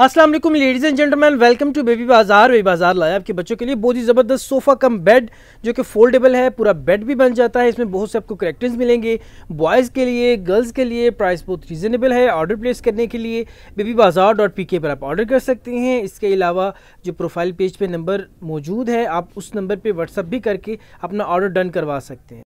Aslam ladies and gentleman welcome to Baby Bazaar Baby Bazaar लाया आपके बच्चों के लिए बहुत ही ज़बरदस्त सोफ़ा कम बेड जो कि फोल्डेबल है पूरा बेड भी बन जाता है इसमें बहुत से आपको करेक्टर्स मिलेंगे बॉयज़ के लिए गर्ल्स के लिए प्राइस बहुत रीज़नेबल है ऑर्डर प्लेस करने के लिए बेबी बाज़ार डॉट पी के पर आप ऑर्डर कर सकते हैं इसके अलावा जो प्रोफाइल पेज पर पे नंबर मौजूद है आप उस नंबर पर व्हाट्सअप भी करके अपना ऑर्डर डन करवा सकते हैं